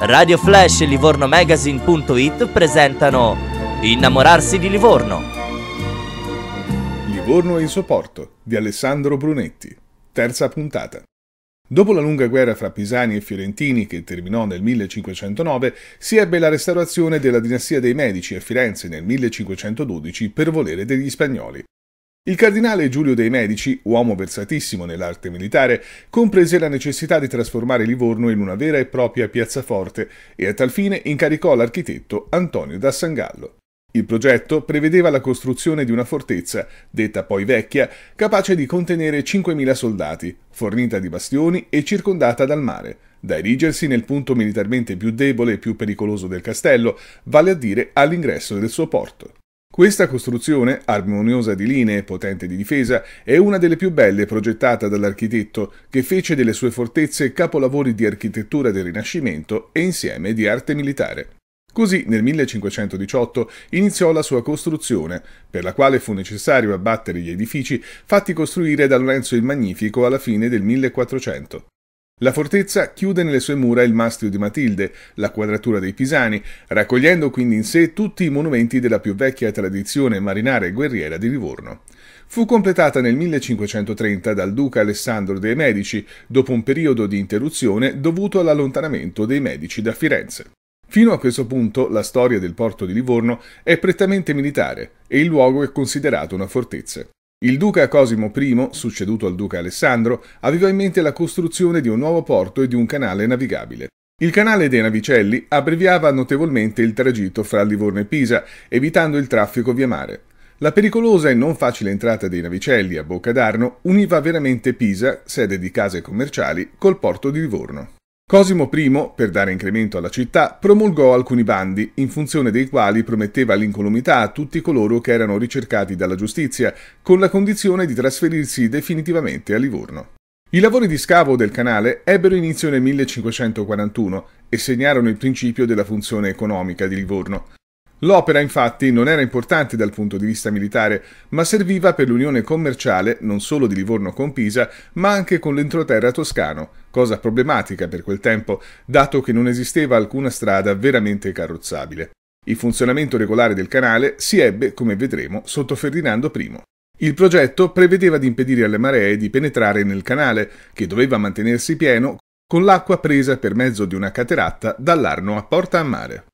Radio Flash e Livorno Magazine.it presentano Innamorarsi di Livorno. Livorno e il suo porto di Alessandro Brunetti, terza puntata. Dopo la lunga guerra fra Pisani e Fiorentini, che terminò nel 1509, si ebbe la restaurazione della dinastia dei Medici a Firenze nel 1512 per volere degli spagnoli. Il cardinale Giulio dei Medici, uomo versatissimo nell'arte militare, comprese la necessità di trasformare Livorno in una vera e propria piazzaforte e a tal fine incaricò l'architetto Antonio da Sangallo. Il progetto prevedeva la costruzione di una fortezza, detta poi vecchia, capace di contenere 5.000 soldati, fornita di bastioni e circondata dal mare, da erigersi nel punto militarmente più debole e più pericoloso del castello, vale a dire all'ingresso del suo porto. Questa costruzione, armoniosa di linee e potente di difesa, è una delle più belle progettata dall'architetto, che fece delle sue fortezze capolavori di architettura del Rinascimento e insieme di arte militare. Così nel 1518 iniziò la sua costruzione, per la quale fu necessario abbattere gli edifici fatti costruire da Lorenzo il Magnifico alla fine del 1400. La fortezza chiude nelle sue mura il mastio di Matilde, la quadratura dei Pisani, raccogliendo quindi in sé tutti i monumenti della più vecchia tradizione marinara e guerriera di Livorno. Fu completata nel 1530 dal duca Alessandro dei Medici, dopo un periodo di interruzione dovuto all'allontanamento dei Medici da Firenze. Fino a questo punto la storia del porto di Livorno è prettamente militare e il luogo è considerato una fortezza. Il duca Cosimo I, succeduto al duca Alessandro, aveva in mente la costruzione di un nuovo porto e di un canale navigabile. Il canale dei Navicelli abbreviava notevolmente il tragitto fra Livorno e Pisa, evitando il traffico via mare. La pericolosa e non facile entrata dei Navicelli a Bocca d'Arno univa veramente Pisa, sede di case commerciali, col porto di Livorno. Cosimo I, per dare incremento alla città, promulgò alcuni bandi, in funzione dei quali prometteva l'incolumità a tutti coloro che erano ricercati dalla giustizia, con la condizione di trasferirsi definitivamente a Livorno. I lavori di scavo del canale ebbero inizio nel 1541 e segnarono il principio della funzione economica di Livorno. L'opera infatti non era importante dal punto di vista militare, ma serviva per l'unione commerciale non solo di Livorno con Pisa, ma anche con l'entroterra toscano, cosa problematica per quel tempo, dato che non esisteva alcuna strada veramente carrozzabile. Il funzionamento regolare del canale si ebbe, come vedremo, sotto Ferdinando I. Il progetto prevedeva di impedire alle maree di penetrare nel canale, che doveva mantenersi pieno con l'acqua presa per mezzo di una cateratta dall'Arno a Porta a Mare.